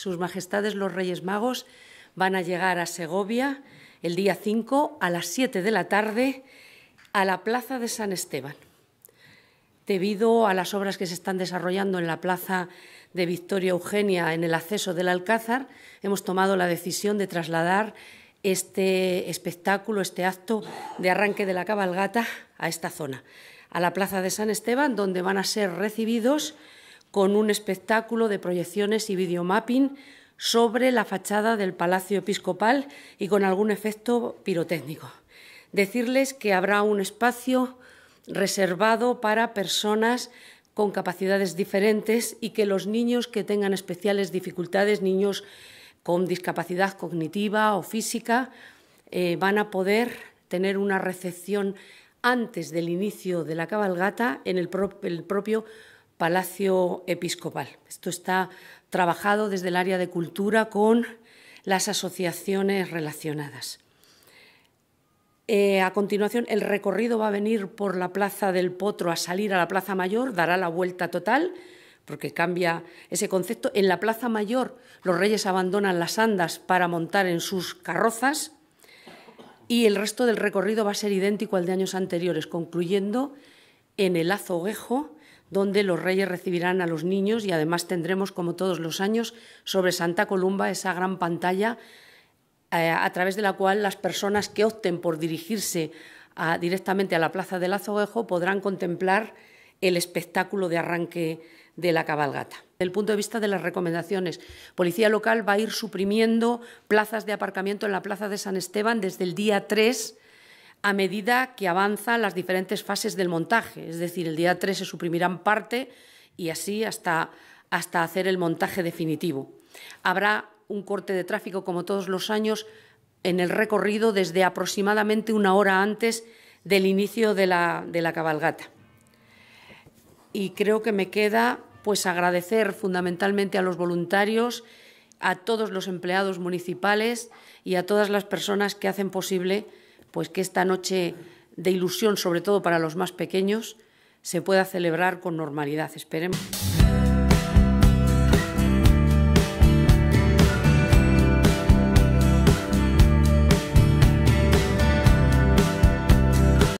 Sus Majestades los Reyes Magos van a llegar a Segovia el día 5 a las 7 de la tarde a la Plaza de San Esteban. Debido a las obras que se están desarrollando en la Plaza de Victoria Eugenia en el acceso del Alcázar, hemos tomado la decisión de trasladar este espectáculo, este acto de arranque de la cabalgata a esta zona, a la Plaza de San Esteban, donde van a ser recibidos con un espectáculo de proyecciones y videomapping sobre la fachada del Palacio Episcopal y con algún efecto pirotécnico. Decirles que habrá un espacio reservado para personas con capacidades diferentes y que los niños que tengan especiales dificultades, niños con discapacidad cognitiva o física, eh, van a poder tener una recepción antes del inicio de la cabalgata en el propio Palacio Episcopal. Esto está trabajado desde el área de cultura con las asociaciones relacionadas. Eh, a continuación, el recorrido va a venir por la Plaza del Potro a salir a la Plaza Mayor, dará la vuelta total, porque cambia ese concepto. En la Plaza Mayor los reyes abandonan las andas para montar en sus carrozas y el resto del recorrido va a ser idéntico al de años anteriores, concluyendo en el azoguejo donde los reyes recibirán a los niños y además tendremos, como todos los años, sobre Santa Columba esa gran pantalla eh, a través de la cual las personas que opten por dirigirse directamente a la Plaza del Azoguejo podrán contemplar el espectáculo de arranque de la cabalgata. Desde el punto de vista de las recomendaciones, Policía Local va a ir suprimiendo plazas de aparcamiento en la Plaza de San Esteban desde el día 3 a medida que avanzan las diferentes fases del montaje. Es decir, el día 3 se suprimirán parte y así hasta, hasta hacer el montaje definitivo. Habrá un corte de tráfico, como todos los años, en el recorrido desde aproximadamente una hora antes del inicio de la, de la cabalgata. Y creo que me queda pues agradecer fundamentalmente a los voluntarios, a todos los empleados municipales y a todas las personas que hacen posible pues que esta noche de ilusión, sobre todo para los más pequeños, se pueda celebrar con normalidad. Esperemos.